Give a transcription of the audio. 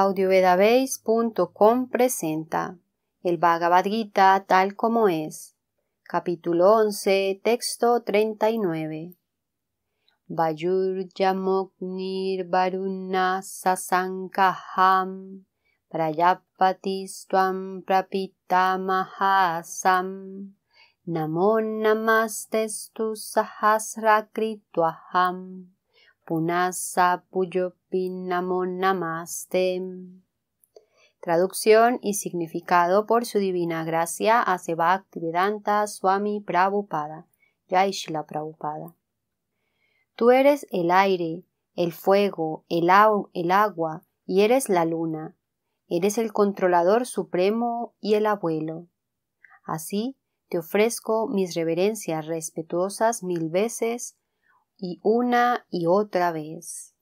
audiovedabase.com presenta el Bhagavad Gita tal como es, capítulo 11, texto 39. Vayurjamognir varuna sasankaham prayapatistam prapitamahasam namo namastestu sahasrakritwaham punasa puyo Traducción y significado por su divina gracia hace Vedanta Swami Prabhupada, Yaishla Prabhupada. Tú eres el aire, el fuego, el, el agua y eres la luna. Eres el controlador supremo y el abuelo. Así te ofrezco mis reverencias respetuosas mil veces y una y otra vez.